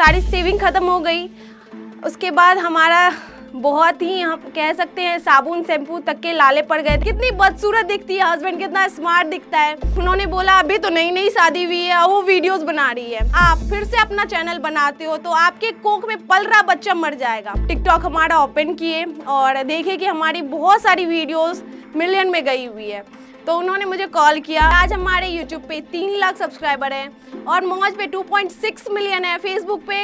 सारी सेविंग ख़त्म हो गई उसके बाद हमारा बहुत ही हम कह सकते हैं साबुन शैम्पू तक के लाले पड़ गए कितनी बदसूरत दिखती है हस्बैंड कितना स्मार्ट दिखता है उन्होंने बोला अभी तो नई नई शादी हुई है वो वीडियोस बना रही है आप फिर से अपना चैनल बनाते हो तो आपके कोक में पल रहा बच्चा मर जाएगा टिकटॉक हमारा ओपन किए और देखे कि हमारी बहुत सारी वीडियोज मिलियन में गई हुई है तो उन्होंने मुझे कॉल किया आज हमारे यूट्यूब पे तीन लाख सब्सक्राइबर हैं और मौज पे 2.6 मिलियन है फेसबुक पे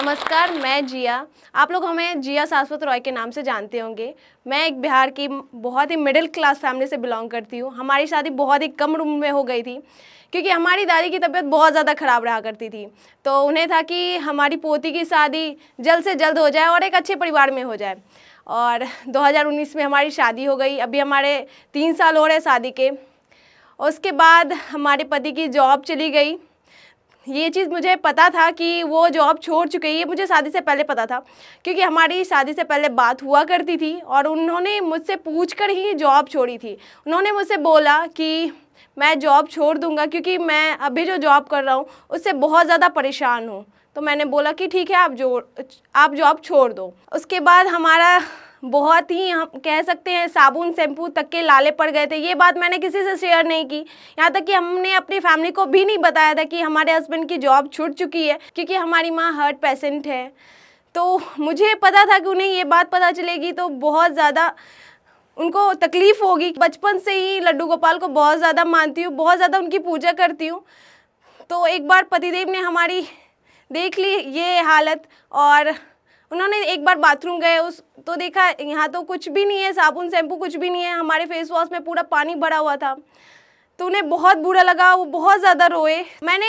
नमस्कार मैं जिया आप लोग हमें जिया शाश्वत रॉय के नाम से जानते होंगे मैं एक बिहार की बहुत ही मिडिल क्लास फैमिली से बिलोंग करती हूँ हमारी शादी बहुत ही कम उम्र में हो गई थी क्योंकि हमारी दादी की तबीयत बहुत ज़्यादा ख़राब रहा करती थी तो उन्हें था कि हमारी पोती की शादी जल्द से जल्द हो जाए और एक अच्छे परिवार में हो जाए और 2019 में हमारी शादी हो गई अभी हमारे तीन साल हो रहे शादी के उसके बाद हमारे पति की जॉब चली गई ये चीज़ मुझे पता था कि वो जॉब छोड़ चुके ये मुझे शादी से पहले पता था क्योंकि हमारी शादी से पहले बात हुआ करती थी और उन्होंने मुझसे पूछ कर ही जॉब छोड़ी थी उन्होंने मुझसे बोला कि मैं जॉब छोड़ दूंगा क्योंकि मैं अभी जो जॉब कर रहा हूँ उससे बहुत ज़्यादा परेशान हूँ तो मैंने बोला कि ठीक है आप जो आप जॉब छोड़ दो उसके बाद हमारा बहुत ही हम कह सकते हैं साबुन शैम्पू तक के लाले पड़ गए थे ये बात मैंने किसी से शेयर नहीं की यहाँ तक कि हमने अपनी फैमिली को भी नहीं बताया था कि हमारे हस्बैंड की जॉब छूट चुकी है क्योंकि हमारी माँ हार्ट पेशेंट है तो मुझे पता था कि उन्हें ये बात पता चलेगी तो बहुत ज़्यादा उनको तकलीफ़ होगी बचपन से ही लड्डू गोपाल को बहुत ज़्यादा मानती हूँ बहुत ज़्यादा उनकी पूजा करती हूँ तो एक बार पतिदेव ने हमारी देख ली ये हालत और उन्होंने एक बार बाथरूम गए उस तो देखा यहाँ तो कुछ भी नहीं है साबुन शैम्पू कुछ भी नहीं है हमारे फेस वॉश में पूरा पानी भरा हुआ था तो उन्हें बहुत बुरा लगा वो बहुत ज़्यादा रोए मैंने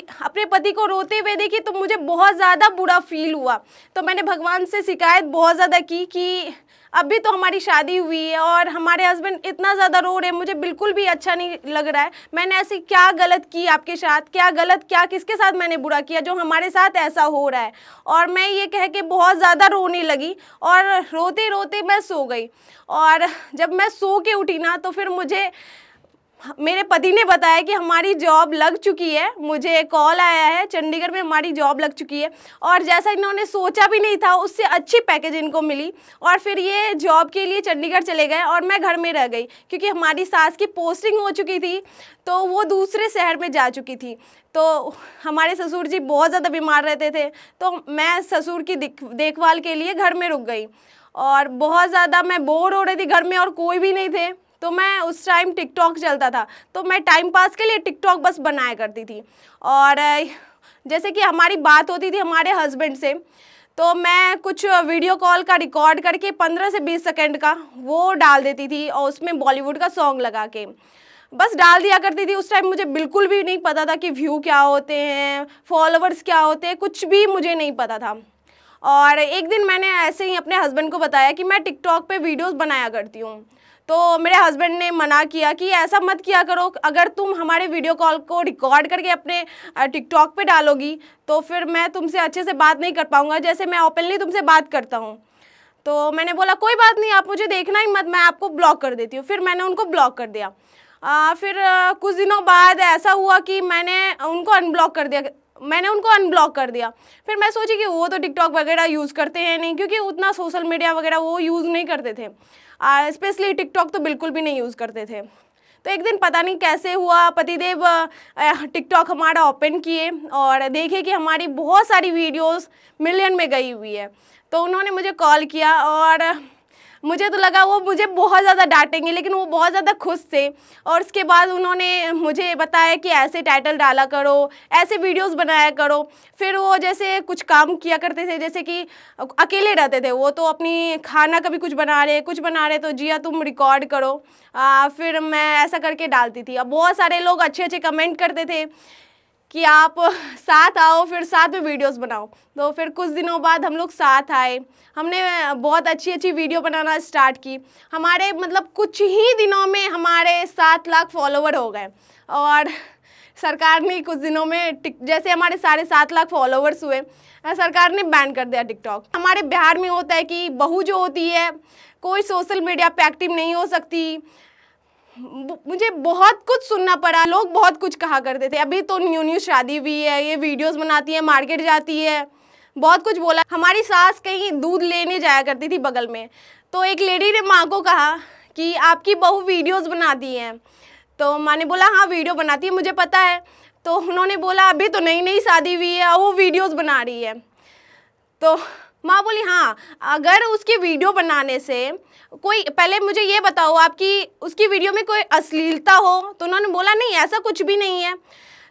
अपने पति को रोते हुए देखी तो मुझे बहुत ज़्यादा बुरा फील हुआ तो मैंने भगवान से शिकायत बहुत ज़्यादा की कि अभी तो हमारी शादी हुई है और हमारे हस्बैंड इतना ज़्यादा रो रहे मुझे बिल्कुल भी अच्छा नहीं लग रहा है मैंने ऐसी क्या गलत की आपके साथ क्या गलत क्या किसके साथ मैंने बुरा किया जो हमारे साथ ऐसा हो रहा है और मैं ये कह के बहुत ज़्यादा रोने लगी और रोते रोते मैं सो गई और जब मैं सो के उठी ना तो फिर मुझे हाँ, मेरे पति ने बताया कि हमारी जॉब लग चुकी है मुझे कॉल आया है चंडीगढ़ में हमारी जॉब लग चुकी है और जैसा इन्होंने सोचा भी नहीं था उससे अच्छी पैकेज इनको मिली और फिर ये जॉब के लिए चंडीगढ़ चले गए और मैं घर में रह गई क्योंकि हमारी सास की पोस्टिंग हो चुकी थी तो वो दूसरे शहर में जा चुकी थी तो हमारे ससुर जी बहुत ज़्यादा बीमार रहते थे तो मैं ससुर की देखभाल के लिए घर में रुक गई और बहुत ज़्यादा मैं बोर हो रही थी घर में और कोई भी नहीं थे तो मैं उस टाइम टिकटॉक चलता था तो मैं टाइम पास के लिए टिकटॉक बस बनाया करती थी और जैसे कि हमारी बात होती थी हमारे हस्बैंड से तो मैं कुछ वीडियो कॉल का रिकॉर्ड करके पंद्रह से बीस सेकेंड का वो डाल देती थी और उसमें बॉलीवुड का सॉन्ग लगा के बस डाल दिया करती थी उस टाइम मुझे बिल्कुल भी नहीं पता था कि व्यू क्या होते हैं फॉलोवर्स क्या होते हैं कुछ भी मुझे नहीं पता था और एक दिन मैंने ऐसे ही अपने हस्बैंड को बताया कि मैं टिकटॉक पे वीडियोस बनाया करती हूँ तो मेरे हस्बैंड ने मना किया कि ऐसा मत किया करो अगर तुम हमारे वीडियो कॉल को रिकॉर्ड करके अपने टिकटॉक पे डालोगी तो फिर मैं तुमसे अच्छे से बात नहीं कर पाऊँगा जैसे मैं ओपनली तुमसे बात करता हूँ तो मैंने बोला कोई बात नहीं आप मुझे देखना ही मत मैं आपको ब्लॉक कर देती हूँ फिर मैंने उनको ब्लॉक कर दिया आ, फिर आ, कुछ दिनों बाद ऐसा हुआ कि मैंने उनको अनब्लॉक कर दिया मैंने उनको अनब्लॉक कर दिया फिर मैं सोची कि वो तो टिकटॉक वगैरह यूज़ करते हैं नहीं क्योंकि उतना सोशल मीडिया वगैरह वो यूज़ नहीं करते थे स्पेशली टिकटॉक तो बिल्कुल भी नहीं यूज़ करते थे तो एक दिन पता नहीं कैसे हुआ पतिदेव टिकटॉक हमारा ओपन किए और देखे कि हमारी बहुत सारी वीडियोस मिलियन में गई हुई है तो उन्होंने मुझे कॉल किया और मुझे तो लगा वो मुझे बहुत ज़्यादा डांटेंगे लेकिन वो बहुत ज़्यादा खुश थे और उसके बाद उन्होंने मुझे बताया कि ऐसे टाइटल डाला करो ऐसे वीडियोस बनाया करो फिर वो जैसे कुछ काम किया करते थे जैसे कि अकेले रहते थे वो तो अपनी खाना कभी कुछ बना रहे कुछ बना रहे तो जिया तुम रिकॉर्ड करो आ, फिर मैं ऐसा करके डालती थी अब बहुत सारे लोग अच्छे अच्छे कमेंट करते थे कि आप साथ आओ फिर साथ में वीडियोस बनाओ तो फिर कुछ दिनों बाद हम लोग साथ आए हमने बहुत अच्छी अच्छी वीडियो बनाना स्टार्ट की हमारे मतलब कुछ ही दिनों में हमारे सात लाख फॉलोवर हो गए और सरकार ने कुछ दिनों में टिक जैसे हमारे साढ़े सात लाख फॉलोवर्स हुए सरकार ने बैन कर दिया टिकटॉक हमारे बिहार में होता है कि बहू जो होती है कोई सोशल मीडिया पर एक्टिव नहीं हो सकती मुझे बहुत कुछ सुनना पड़ा लोग बहुत कुछ कहा करते थे अभी तो न्यू न्यू शादी हुई है ये वीडियोस बनाती है मार्केट जाती है बहुत कुछ बोला हमारी सास कहीं दूध लेने जाया करती थी बगल में तो एक लेडी ने माँ को कहा कि आपकी बहू वीडियोस बनाती हैं तो माँ ने बोला हाँ वीडियो बनाती है मुझे पता है तो उन्होंने बोला अभी तो नई नई शादी हुई है और वो वीडियोज़ बना रही है तो माँ बोली हाँ अगर उसकी वीडियो बनाने से कोई पहले मुझे ये बताओ आपकी उसकी वीडियो में कोई अश्लीलता हो तो उन्होंने बोला नहीं ऐसा कुछ भी नहीं है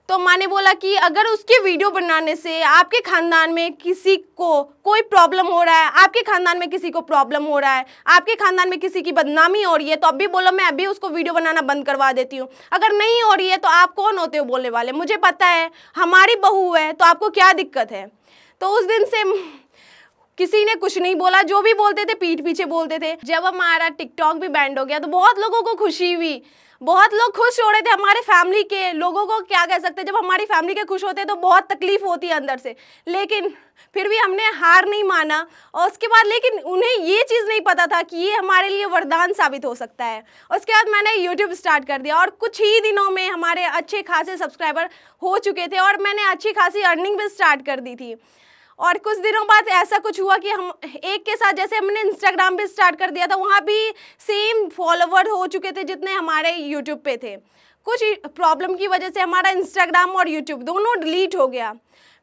तो माँ ने बोला कि अगर उसकी वीडियो बनाने से आपके खानदान में किसी को कोई प्रॉब्लम हो रहा है आपके खानदान में किसी को प्रॉब्लम हो रहा है आपके खानदान में किसी की बदनामी हो रही है तो अभी बोलो मैं अभी उसको वीडियो बनाना बंद करवा देती हूँ अगर नहीं हो रही है तो आप कौन होते हो बोलने वाले मुझे पता है हमारी बहू है तो आपको क्या दिक्कत है तो उस दिन से किसी ने कुछ नहीं बोला जो भी बोलते थे पीठ पीछे बोलते थे जब हमारा टिकटॉक भी बैंड हो गया तो बहुत लोगों को खुशी हुई बहुत लोग खुश हो रहे थे हमारे फैमिली के लोगों को क्या कह सकते जब हमारी फैमिली के खुश होते तो बहुत तकलीफ होती है अंदर से लेकिन फिर भी हमने हार नहीं माना और उसके बाद लेकिन उन्हें ये चीज़ नहीं पता था कि ये हमारे लिए वरदान साबित हो सकता है उसके बाद मैंने यूट्यूब स्टार्ट कर दिया और कुछ ही दिनों में हमारे अच्छे खासे सब्सक्राइबर हो चुके थे और मैंने अच्छी खासी अर्निंग भी स्टार्ट कर दी थी और कुछ दिनों बाद ऐसा कुछ हुआ कि हम एक के साथ जैसे हमने इंस्टाग्राम पे स्टार्ट कर दिया था वहाँ भी सेम फॉलोवर हो चुके थे जितने हमारे यूट्यूब पे थे कुछ प्रॉब्लम की वजह से हमारा इंस्टाग्राम और यूट्यूब दोनों डिलीट हो गया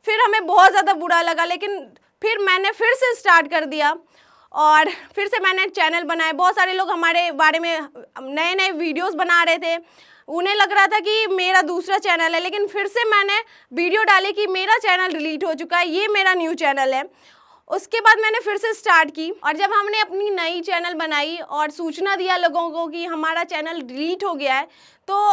फिर हमें बहुत ज़्यादा बुरा लगा लेकिन फिर मैंने फिर से स्टार्ट कर दिया और फिर से मैंने चैनल बनाए बहुत सारे लोग हमारे बारे में नए नए वीडियोस बना रहे थे उन्हें लग रहा था कि मेरा दूसरा चैनल है लेकिन फिर से मैंने वीडियो डाली कि मेरा चैनल डिलीट हो चुका है ये मेरा न्यू चैनल है उसके बाद मैंने फिर से स्टार्ट की और जब हमने अपनी नई चैनल बनाई और सूचना दिया लोगों को कि हमारा चैनल डिलीट हो गया है तो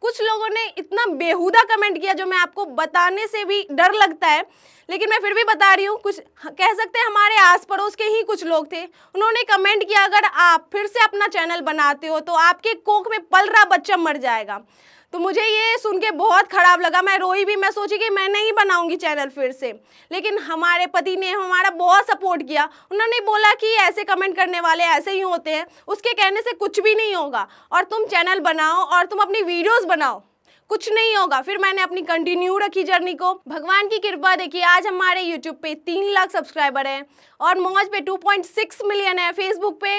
कुछ लोगों ने इतना बेहुदा कमेंट किया जो मैं आपको बताने से भी डर लगता है लेकिन मैं फिर भी बता रही हूँ कुछ कह सकते हैं हमारे आस पड़ोस के ही कुछ लोग थे उन्होंने कमेंट किया अगर आप फिर से अपना चैनल बनाते हो तो आपके कोख में पल रहा बच्चा मर जाएगा तो मुझे ये सुन के बहुत ख़राब लगा मैं रोई भी मैं सोची कि मैं नहीं बनाऊंगी चैनल फिर से लेकिन हमारे पति ने हमारा बहुत सपोर्ट किया उन्होंने बोला कि ऐसे कमेंट करने वाले ऐसे ही होते हैं उसके कहने से कुछ भी नहीं होगा और तुम चैनल बनाओ और तुम अपनी वीडियोज़ बनाओ कुछ नहीं होगा फिर मैंने अपनी कंटिन्यू रखी जर्नी को भगवान की कृपा देखिए आज हमारे यूट्यूब पे तीन लाख सब्सक्राइबर हैं और मौज पे 2.6 मिलियन है फेसबुक पे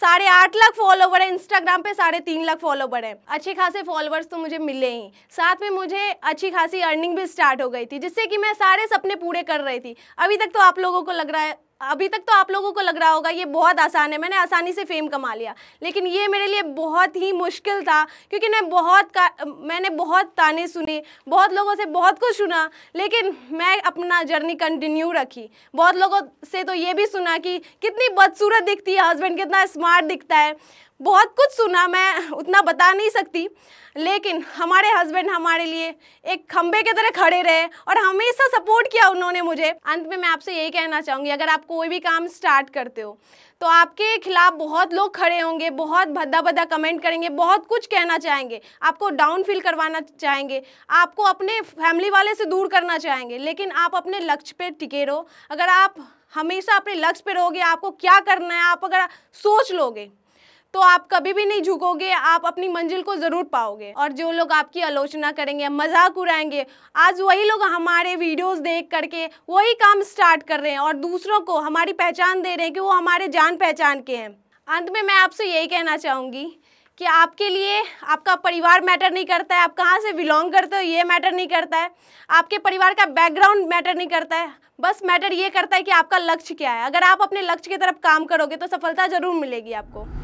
साढ़े आठ लाख फॉलोवर है इंस्टाग्राम पे साढ़े तीन लाख फॉलोवर है अच्छे खासे फॉलोवर्स तो मुझे मिले ही साथ में मुझे अच्छी खासी अर्निंग भी स्टार्ट हो गई थी जिससे कि मैं सारे सपने पूरे कर रही थी अभी तक तो आप लोगों को लग रहा है अभी तक तो आप लोगों को लग रहा होगा ये बहुत आसान है मैंने आसानी से फेम कमा लिया लेकिन ये मेरे लिए बहुत ही मुश्किल था क्योंकि मैं बहुत का मैंने बहुत ताने सुने बहुत लोगों से बहुत कुछ सुना लेकिन मैं अपना जर्नी कंटिन्यू रखी बहुत लोगों से तो ये भी सुना कि कितनी बदसूरत दिखती है हस्बैंड कितना स्मार्ट दिखता है बहुत कुछ सुना मैं उतना बता नहीं सकती लेकिन हमारे हस्बैंड हमारे लिए एक खम्बे के तरह खड़े रहे और हमेशा सपोर्ट किया उन्होंने मुझे अंत में मैं आपसे यही कहना चाहूँगी अगर आप कोई भी काम स्टार्ट करते हो तो आपके खिलाफ बहुत लोग खड़े होंगे बहुत भद्दा भद्दा कमेंट करेंगे बहुत कुछ कहना चाहेंगे आपको डाउन फील करवाना चाहेंगे आपको अपने फैमिली वाले से दूर करना चाहेंगे लेकिन आप अपने लक्ष्य पर टिके रहो अगर आप हमेशा अपने लक्ष्य पे रहोगे आपको क्या करना है आप अगर सोच लोगे तो आप कभी भी नहीं झुकोगे आप अपनी मंजिल को ज़रूर पाओगे और जो लोग आपकी आलोचना करेंगे मजाक उड़ाएंगे आज वही लोग हमारे वीडियोस देख करके वही काम स्टार्ट कर रहे हैं और दूसरों को हमारी पहचान दे रहे हैं कि वो हमारे जान पहचान के हैं अंत में मैं आपसे यही कहना चाहूँगी कि आपके लिए आपका परिवार मैटर नहीं करता है आप कहाँ से बिलोंग करते हो ये मैटर नहीं करता है आपके परिवार का बैकग्राउंड मैटर नहीं करता है बस मैटर ये करता है कि आपका लक्ष्य क्या है अगर आप अपने लक्ष्य की तरफ काम करोगे तो सफलता ज़रूर मिलेगी आपको